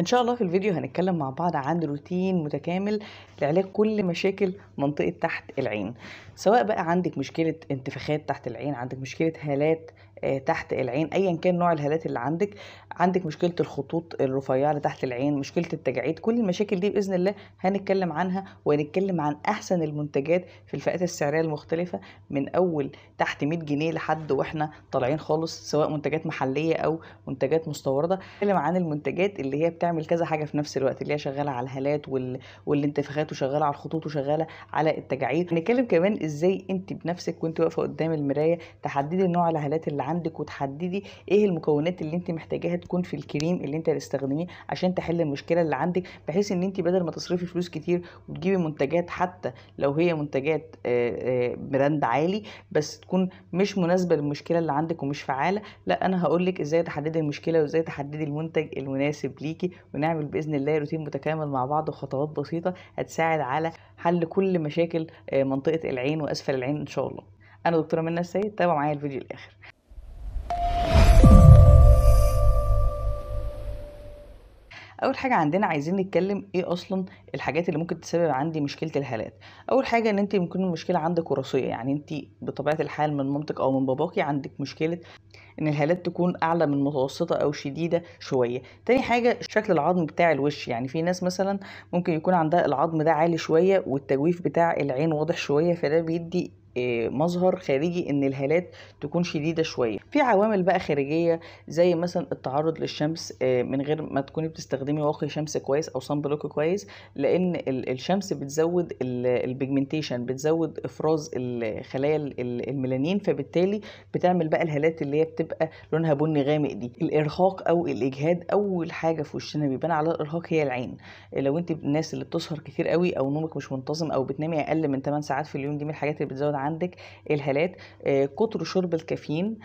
ان شاء الله في الفيديو هنتكلم مع بعض عن روتين متكامل لعلاج كل مشاكل منطقه تحت العين سواء بقى عندك مشكله انتفاخات تحت العين عندك مشكله هالات آه، تحت العين ايا كان نوع الهالات اللي عندك عندك مشكله الخطوط الرفيعه اللي تحت العين مشكله التجاعيد كل المشاكل دي باذن الله هنتكلم عنها وهنتكلم عن احسن المنتجات في الفئات السعريه المختلفه من اول تحت 100 جنيه لحد واحنا طالعين خالص سواء منتجات محليه او منتجات مستورده نتكلم عن المنتجات اللي هي بتعمل كذا حاجه في نفس الوقت اللي هي شغاله على الهالات وال... والانتفاخات وشغاله على الخطوط وشغاله على التجاعيد هنتكلم كمان ازاي انت بنفسك وانت واقفه قدام المرايه تحددي نوع الهالات اللي عندك وتحددي ايه المكونات اللي انت محتاجاها تكون في الكريم اللي انت هتستخدميه عشان تحل المشكله اللي عندك بحيث ان انت بدل ما تصرفي فلوس كتير وتجيبي منتجات حتى لو هي منتجات آه، آه، براند عالي بس تكون مش مناسبه للمشكله اللي عندك ومش فعاله لا انا هقول لك ازاي تحددي المشكله وازاي تحددي المنتج المناسب ليكي ونعمل باذن الله روتين متكامل مع بعض وخطوات بسيطه هتساعد على حل كل مشاكل آه، منطقه العين واسفل العين ان شاء الله انا دكتوره منى السيد تابعوا معايا الفيديو الاخر اول حاجه عندنا عايزين نتكلم ايه اصلا الحاجات اللي ممكن تسبب عندي مشكله الهالات اول حاجه ان انت ممكن المشكله عندك وراثيه يعني انت بطبيعه الحال من مامتك او من باباكي عندك مشكله ان الهالات تكون اعلى من متوسطه او شديده شويه تاني حاجه شكل العظم بتاع الوش يعني في ناس مثلا ممكن يكون عندها العظم ده عالي شويه والتجويف بتاع العين واضح شويه فده بيدي آه، مظهر خارجي ان الهالات تكون شديده شويه في عوامل بقى خارجيه زي مثلا التعرض للشمس آه، من غير ما تكوني بتستخدمي واقي شمس كويس او صن بلوك كويس لان الشمس بتزود البيجمنتيشن بتزود افراز الخلايا الميلانين فبالتالي بتعمل بقى الهالات اللي هي بتبقى لونها بني غامق دي الارهاق او الاجهاد اول حاجه في وشنا بيبان على الارهاق هي العين لو انت الناس اللي بتسهر كتير قوي او نومك مش منتظم او بتنامي اقل من 8 ساعات في اليوم دي من الحاجات اللي بتزود عندك الهالات آه، كتر شرب الكافيين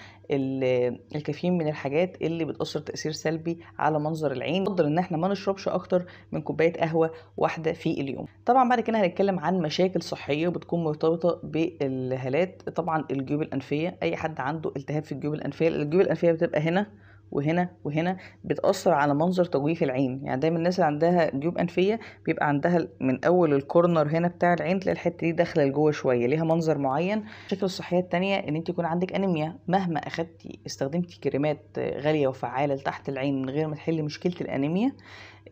الكافيين من الحاجات اللي بتأثر تأثير سلبي على منظر العين يفضل ان احنا ما نشربش اكتر من كوباية قهوة واحدة في اليوم طبعا بعد كده هنتكلم عن مشاكل صحية بتكون مرتبطة بالهالات طبعا الجيوب الأنفية اي حد عنده التهاب في الجيوب الأنفية الجيوب الأنفية بتبقى هنا وهنا وهنا بتأثر على منظر تجويف العين يعني دايما الناس اللي عندها جيوب أنفية بيبقى عندها من أول الكورنر هنا بتاع العين تلاقي الحتة دي داخلة لجوه شوية ليها منظر معين الشكل الصحية التانية إن أنت يكون عندك أنيميا مهما أخدتي استخدمتي كريمات غالية وفعالة لتحت العين من غير ما تحل مشكلة الأنيميا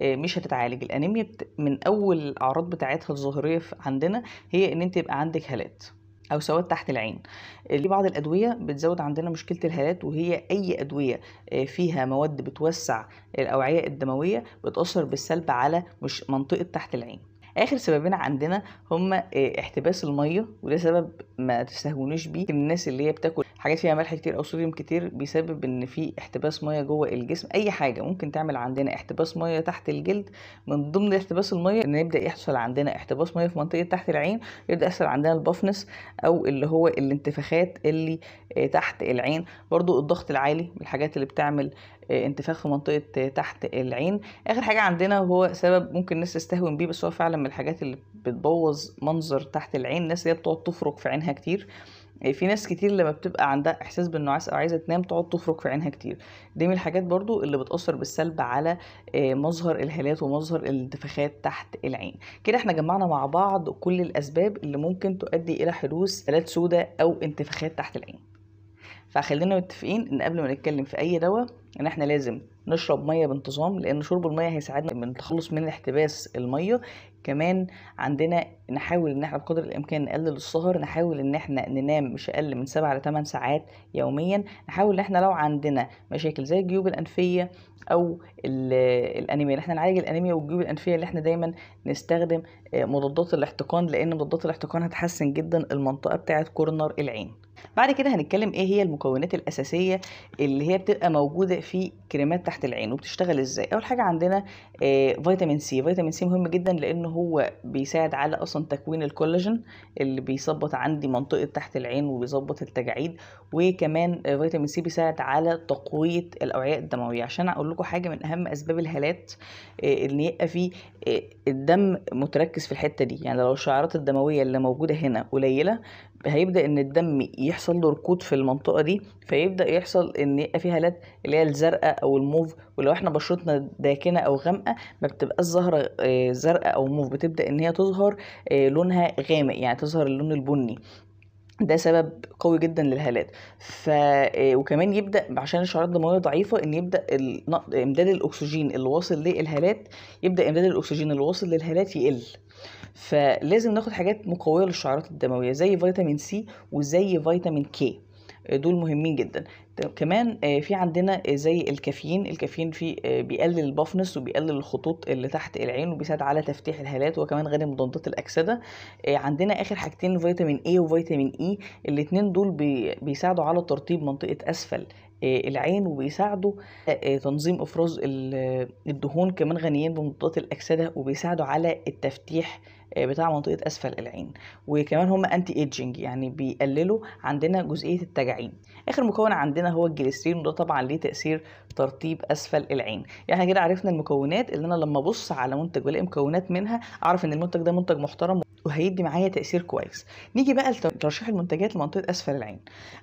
آه، مش هتتعالج الأنيميا من أول الأعراض بتاعتها الظاهرية عندنا هي إن أنت يبقى عندك هالات او سواد تحت العين آه، في بعض الادويه بتزود عندنا مشكله الهالات وهي اي ادويه آه، فيها مواد بتوسع الاوعيه الدمويه بتاثر بالسلب على مش منطقه تحت العين اخر سببين عندنا هما آه، احتباس الميه وده سبب ما تستهونوش بيه الناس اللي هي بتاكل حاجات فيها ملح كتير او صوديوم كتير بيسبب ان في احتباس ميه جوه الجسم اي حاجه ممكن تعمل عندنا احتباس ميه تحت الجلد من ضمن احتباس الميه ان يبدا يحصل عندنا احتباس ميه في منطقه تحت العين يبدا يحصل عندنا البافنس او اللي هو الانتفاخات اللي آه، تحت العين برضو الضغط العالي من الحاجات اللي بتعمل آه، انتفاخ في منطقه آه، تحت العين اخر حاجه عندنا وهو سبب ممكن الناس تستهون بيه بس هو فعلا من الحاجات اللي بتبوظ منظر تحت العين الناس اللي بتقعد تفرك في عينها كتير يعني في ناس كتير لما بتبقى عندها احساس بالنعاس او عايزه تنام تقعد تفرك في عينها كتير دي من الحاجات برضو اللي بتاثر بالسلب على آه، مظهر الهالات ومظهر الانتفاخات تحت العين كده احنا جمعنا مع بعض كل الاسباب اللي ممكن تؤدي الى حدوث هالات سوداء او انتفاخات تحت العين فخلينا متفقين ان قبل ما نتكلم في اي دواء ان احنا لازم نشرب ميه بانتظام لان شرب الميه هيساعدنا من التخلص من احتباس الميه كمان عندنا نحاول ان احنا بقدر الامكان نقلل السهر نحاول ان احنا ننام مش اقل من 7 ل 8 ساعات يوميا نحاول ان احنا لو عندنا مشاكل زي الجيوب الانفيه او الانيميا احنا نعالج الانيميا والجيوب الانفيه اللي احنا دايما نستخدم آه، مضادات الاحتقان لان مضادات الاحتقان هتحسن جدا المنطقه بتاعه كورنر العين بعد كده هنتكلم ايه هي المكونات الاساسيه اللي هي بتبقى موجوده في كريمات تحت العين وبتشتغل ازاي اول حاجه عندنا آه فيتامين سي فيتامين سي مهم جدا لان هو بيساعد على اصلا تكوين الكولاجين اللي بيظبط عندي منطقه تحت العين وبيظبط التجاعيد وكمان آه فيتامين سي بيساعد على تقويه الاوعيه الدمويه عشان اقول لكم حاجه من اهم اسباب الهالات آه ان يبقى في آه، الدم متركز في الحته دي يعني لو الشعيرات الدمويه اللي موجوده هنا قليله هيبدا ان الدم يحصل له ركود في المنطقه دي فيبدا يحصل ان يبقى في هالات اللي هي الزرقاء او الموف ولو احنا بشرتنا داكنه او غامقه ما بتبقاش زهره آه، زرقاء او موف بتبدا ان هي تظهر آه، لونها غامق يعني تظهر اللون البني ده سبب قوي جدا للهالات ف آه، وكمان يبدا عشان الشعرات الدمويه ضعيفه ان يبدا ال... امداد الاكسجين اللي واصل للهالات يبدا امداد الاكسجين اللي واصل للهالات يقل فلازم ناخد حاجات مقويه للشعيرات الدمويه زي فيتامين سي وزي فيتامين كي دول مهمين جدا كمان آه، في عندنا آه، زي الكافيين الكافيين في آه، بيقلل البافنس وبيقلل الخطوط اللي تحت العين وبيساعد على تفتيح الهالات وكمان غني مضادات الاكسده عندنا اخر حاجتين فيتامين اي وفيتامين اي e. الاثنين دول بيساعدوا على ترطيب منطقه اسفل العين وبيساعدوا تنظيم افراز الدهون كمان غنيين بمضادات الاكسده وبيساعدوا على التفتيح آه، بتاع منطقه اسفل العين وكمان هم انتي ايدجنج يعني بيقللوا عندنا جزئيه التجاعيد اخر مكون عندنا هو الجليسرين وده طبعا ليه تاثير ترطيب اسفل العين يعني كده عرفنا المكونات اللي انا لما ابص على منتج والاقي مكونات منها اعرف ان المنتج ده منتج محترم وهيدي معايا تأثير كويس نيجي بقى لترشيح المنتجات لمنطقة أسفل العين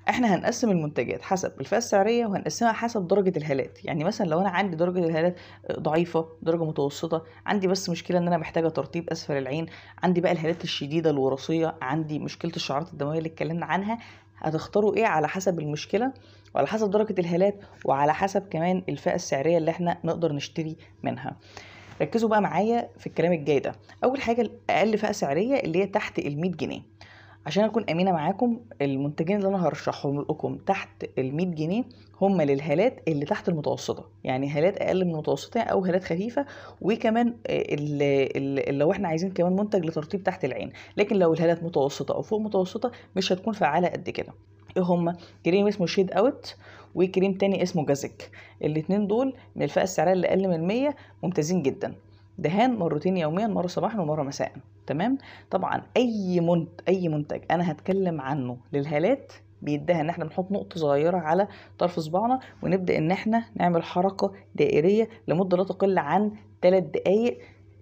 احنا هنقسم المنتجات حسب الفئة السعرية وهنقسمها حسب درجة الهالات يعني مثلا لو أنا عندي درجة الهالات ضعيفة درجة متوسطة عندي بس مشكلة إن أنا محتاجة ترطيب أسفل العين عندي بقى الهالات الشديدة الوراثية عندي مشكلة الشعرات الدموية اللي اتكلمنا عنها هتختاروا ايه على حسب المشكله وعلى حسب درجه الهالات وعلى حسب كمان الفئه السعريه اللي احنا نقدر نشتري منها ركزوا بقى معايا في الكلام الجاي ده اول حاجه اقل فئه سعريه اللي هي تحت ال جنيه عشان اكون امينه معاكم المنتجين اللي انا هرشحهم لكم تحت ال جنيه هم للهالات اللي تحت المتوسطه يعني هالات اقل من المتوسطه او هالات خفيفه وكمان اللي لو احنا عايزين كمان منتج لترطيب تحت العين لكن لو الهالات متوسطه او فوق متوسطه مش هتكون فعاله قد كده ايه هما كريم اسمه شيد اوت وكريم تاني اسمه جازك الاتنين دول من الفئة السعرية اللي أقل من 100 ممتازين جدا دهان مرتين يوميا مرة صباحا ومرة مساء تمام طبعا أي منت أي منتج أنا هتكلم عنه للهالات بيدها ان احنا بنحط نقطه صغيره على طرف صباعنا ونبدا ان احنا نعمل حركه دائريه لمده لا تقل عن 3 دقائق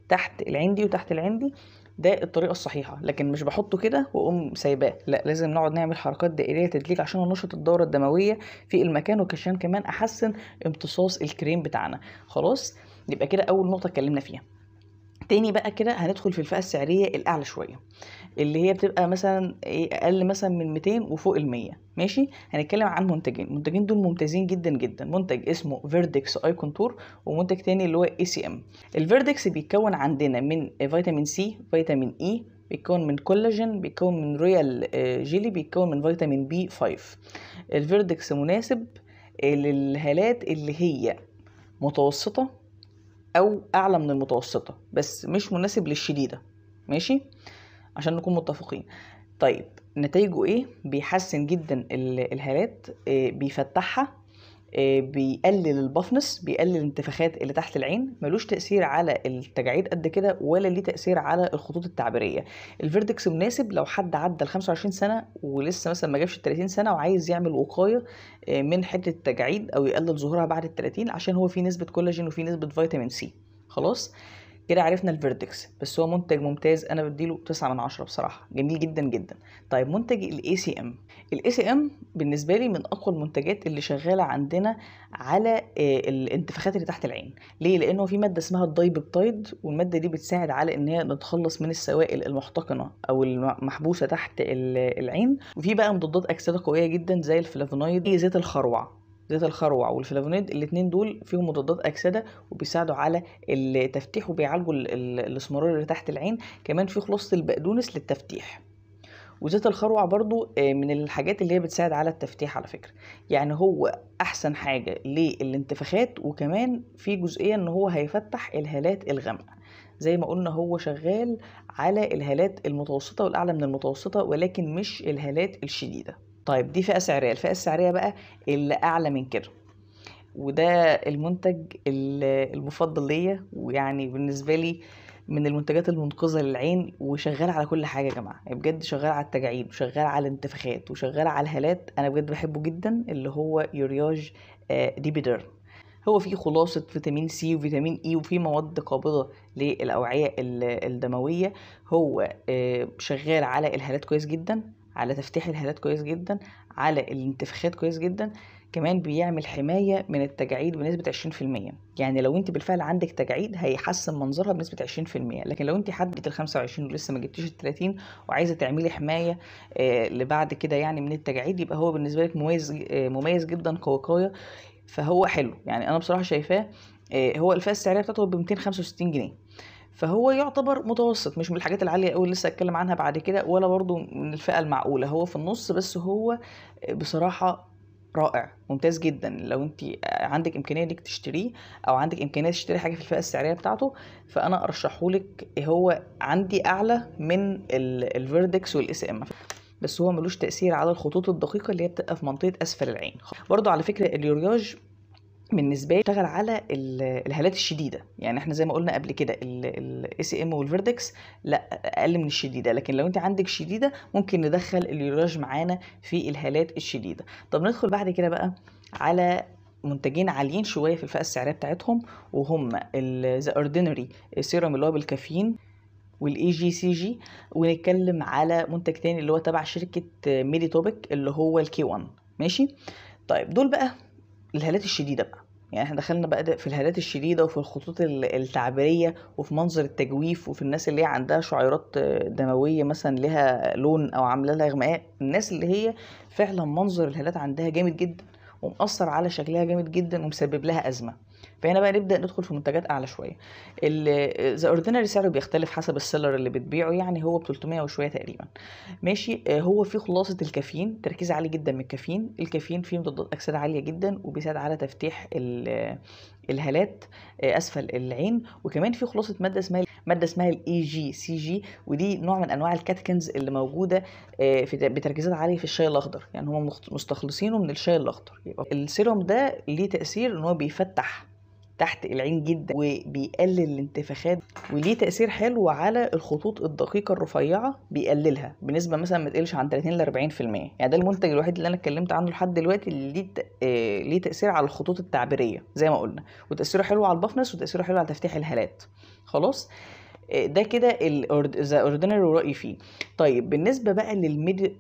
تحت العين دي وتحت العين دي ده الطريقه الصحيحه لكن مش بحطه كده واقوم سايباه لا لازم نقعد نعمل حركات دائريه تدليك عشان انشط الدوره الدمويه في المكان وكشان كمان احسن امتصاص الكريم بتاعنا خلاص يبقى كده اول نقطه اتكلمنا فيها تاني بقى كده هندخل في الفئه السعريه الاعلى شويه اللي هي بتبقى مثلا ايه اقل مثلا من 200 وفوق ال 100 ماشي هنتكلم عن منتجين المنتجين دول ممتازين جدا جدا منتج اسمه فيردكس اي كونتور ومنتج تاني اللي هو اي سي ام الفيردكس بيتكون عندنا من فيتامين سي فيتامين اي e، بيتكون من كولاجين بيتكون من رويال آه، جيلي بيتكون من فيتامين بي 5 الفيردكس مناسب للهالات اللي هي متوسطة أو أعلى من المتوسطة بس مش مناسب للشديدة ماشي عشان نكون متفقين طيب نتائجه ايه بيحسن جدا الهالات آه، بيفتحها آه، بيقلل البفنس بيقلل الانتفاخات اللي تحت العين ملوش تأثير على التجاعيد قد كده ولا ليه تأثير على الخطوط التعبيرية الفيردكس مناسب لو حد عدى ال 25 سنة ولسه مثلا ما جابش ال 30 سنة وعايز يعمل وقاية آه، من حتة التجاعيد أو يقلل ظهورها بعد ال 30 عشان هو فيه نسبة كولاجين وفيه نسبة فيتامين سي خلاص كده عرفنا الفيردكس بس هو منتج ممتاز انا بديله 9 من 10 بصراحه جميل جدا جدا طيب منتج الاي سي ام الاي سي ام بالنسبه لي من اقوى المنتجات اللي شغاله عندنا على آه، الانتفاخات اللي تحت العين ليه لانه في ماده اسمها الدايببتايد والماده دي بتساعد على ان هي نتخلص من السوائل المحتقنه او المحبوسه تحت العين وفي بقى مضادات اكسده قويه جدا زي الفلافونايد زيت الخروع زيت الخروع والفلافونيد الاثنين دول فيهم مضادات اكسده وبيساعدوا على التفتيح وبيعالجوا الاسمرار اللي تحت العين كمان في خلاصه البقدونس للتفتيح وزيت الخروع برضو آه، من الحاجات اللي هي بتساعد على التفتيح على فكرة يعني هو أحسن حاجة للانتفاخات وكمان في جزئية إن هو هيفتح الهالات الغامقة زي ما قلنا هو شغال على الهالات المتوسطة والأعلى من المتوسطة ولكن مش الهالات الشديدة طيب دي فئة سعرية الفئة السعرية بقى اللي أعلى من كده وده المنتج المفضل ليا ويعني بالنسبة لي من المنتجات المنقذة للعين وشغال على كل حاجة يا جماعة يعني بجد شغال على التجاعيد وشغال على الانتفاخات وشغال على الهالات أنا بجد بحبه جدا اللي هو يورياج آه، ديبيدر هو فيه خلاصة فيتامين سي وفيتامين اي وفيه مواد قابضة للأوعية الدموية هو آه، شغال على الهالات كويس جدا على تفتيح الهالات كويس جدا على الانتفاخات كويس جدا كمان بيعمل حماية من التجاعيد بنسبة 20% يعني لو انت بالفعل عندك تجاعيد هيحسن منظرها بنسبة 20% لكن لو انت حددت ال 25 ولسه ما جبتيش ال 30 وعايزة تعملي حماية آه، لبعد كده يعني من التجاعيد يبقى هو بالنسبة لك مميز آه، مميز جدا كوقاية فهو حلو يعني انا بصراحة شايفاه آه، هو الفئة السعرية بتاعته ب 265 جنيه فهو يعتبر متوسط مش من الحاجات العاليه قوي لسه اتكلم عنها بعد كده ولا برضو من الفئه المعقوله هو في النص بس هو بصراحه رائع ممتاز جدا لو انت عندك امكانيه انك تشتريه او عندك امكانيه تشتري حاجه في الفئه السعريه بتاعته فانا ارشحه لك هو عندي اعلى من الفيردكس والاس ام بس هو ملوش تاثير على الخطوط الدقيقه اللي هي بتبقى في منطقه اسفل العين برضو على فكره اليورياج بالنسبه لي اشتغل على الهالات الشديده يعني احنا زي ما قلنا قبل كده الاي سي ام والفيردكس لا اقل من الشديده لكن لو انت عندك شديده ممكن ندخل اليوراج معانا في الهالات الشديده طب ندخل بعد كده بقى على منتجين عاليين شويه في الفئه السعريه بتاعتهم وهم ذا اوردينري سيروم اللي هو بالكافيين والاي جي سي جي ونتكلم على منتج تاني اللي هو تبع شركه ميدي توبيك اللي هو الكي 1 ماشي طيب دول بقى الهالات الشديده بقى يعني احنا دخلنا بقى في الهالات الشديده وفي الخطوط التعبيريه وفي منظر التجويف وفي الناس اللي هي عندها شعيرات دمويه مثلا لها لون او عامله لها اغماء الناس اللي هي فعلا منظر الهالات عندها جامد جدا ومأثر على شكلها جامد جدا ومسبب لها ازمه فهنا بقى نبدا ندخل في منتجات اعلى شويه ذا اوردينري سعره بيختلف حسب السيلر اللي بتبيعه يعني هو ب 300 وشويه تقريبا ماشي آه، هو فيه خلاصه الكافيين تركيز عالي جدا من الكافيين الكافيين فيه مضادات اكسده عاليه جدا وبيساعد على تفتيح الهالات آه، اسفل العين وكمان فيه خلاصه ماده اسمها ماده اسمها الاي جي سي جي ودي نوع من انواع الكاتكنز اللي موجوده آه، بتركيزات عاليه في الشاي الاخضر يعني هم مستخلصينه من الشاي الاخضر السيروم ده ليه تاثير ان هو بيفتح تحت العين جدا وبيقلل الانتفاخات وليه تأثير حلو على الخطوط الدقيقة الرفيعة بيقللها بنسبة مثلا ما تقلش عن 30 ل 40% يعني ده المنتج الوحيد اللي انا اتكلمت عنه لحد دلوقتي اللي آه، ليه تأثير على الخطوط التعبيرية زي ما قلنا وتأثيره حلو على البفنس وتأثيره حلو على تفتيح الهالات خلاص آه، ده كده ذا اوردينري رايي فيه طيب بالنسبه بقى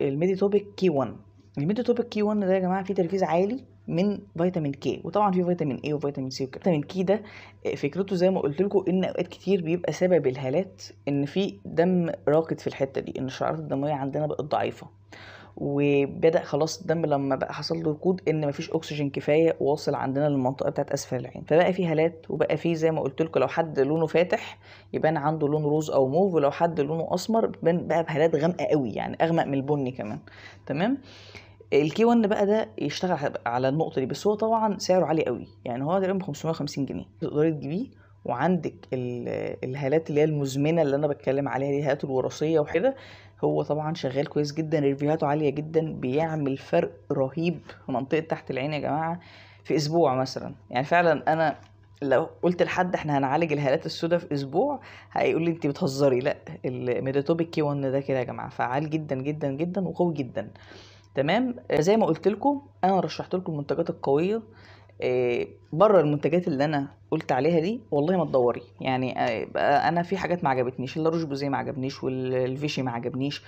للميدي توبيك كي 1 الميد توبيك كي 1 ده يا جماعه فيه تركيز عالي من فيتامين كي وطبعا فيه فيتامين اي وفيتامين سي وكده فيتامين كي ده آه، فكرته زي ما قلت لكم ان اوقات كتير بيبقى سبب الهالات ان في دم راكد في الحته دي ان الشعرات الدمويه عندنا بقت ضعيفه وبدا خلاص الدم لما بقى حصل له ركود ان مفيش اكسجين كفايه واصل عندنا للمنطقه بتاعت اسفل العين فبقى في هالات وبقى في زي ما قلت لكم لو حد لونه فاتح يبان عنده لون روز او موف ولو حد لونه اسمر بقى بهالات غامقه قوي يعني اغمق من البني كمان تمام الكي 1 بقى ده يشتغل على النقطه دي بس هو طبعا سعره عالي قوي يعني هو تقريبا ب 550 جنيه تقدري تجيبيه وعندك الهالات اللي هي المزمنه اللي انا بتكلم عليها دي الهالات الوراثيه وكده هو طبعا شغال كويس جدا ريفيوهاته عاليه جدا بيعمل فرق رهيب في منطقه تحت العين يا جماعه في اسبوع مثلا يعني فعلا انا لو قلت لحد احنا هنعالج الهالات السوداء في اسبوع هيقول لي انت بتهزري لا الميداتوبيك كي 1 ده كده يا جماعه فعال جدا جدا جدا وقوي جدا تمام آه، زي ما قلت لكم انا رشحت لكم المنتجات القويه آه، بره المنتجات اللي انا قلت عليها دي والله ما تدوري يعني آه، انا في حاجات ما عجبتنيش روش بوزي ما عجبنيش والفيشي ما عجبنيش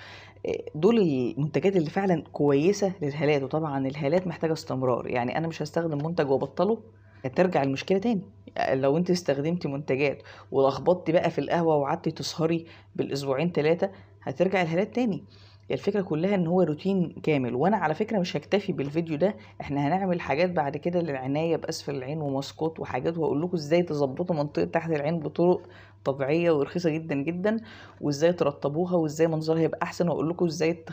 دول المنتجات اللي فعلا كويسه للهالات وطبعا الهالات محتاجه استمرار يعني انا مش هستخدم منتج وابطله ترجع المشكله تاني لو انت استخدمتي منتجات ولخبطتي بقى في القهوه وقعدتي تسهري بالاسبوعين ثلاثه هترجع الهالات تاني الفكره كلها ان هو روتين كامل وانا على فكره مش هكتفي بالفيديو ده احنا هنعمل حاجات بعد كده للعنايه باسفل العين وماسكات وحاجات وهقول لكم ازاي تظبطوا منطقه تحت العين بطرق طبيعيه ورخيصه جدا جدا وازاي ترطبوها وازاي منظرها يبقى احسن واقول لكم ازاي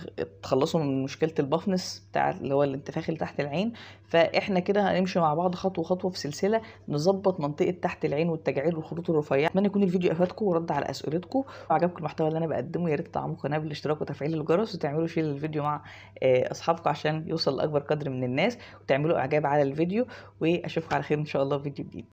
تخلصوا من مشكله البافنس بتاع اللي هو الانتفاخ اللي تحت العين فاحنا كده هنمشي مع بعض خطوه خطوه في سلسله نظبط منطقه تحت العين والتجاعيد والخطوط الرفيعه اتمنى يكون الفيديو افادكم ورد على اسئلتكم عجبكم المحتوى اللي انا بقدمه يا ريت تدعموا القناه بالاشتراك وتفعيل الجرس وتعملوا شير للفيديو مع آه، اصحابكم عشان يوصل لاكبر قدر من الناس وتعملوا اعجاب على الفيديو واشوفكم على خير ان شاء الله في فيديو جديد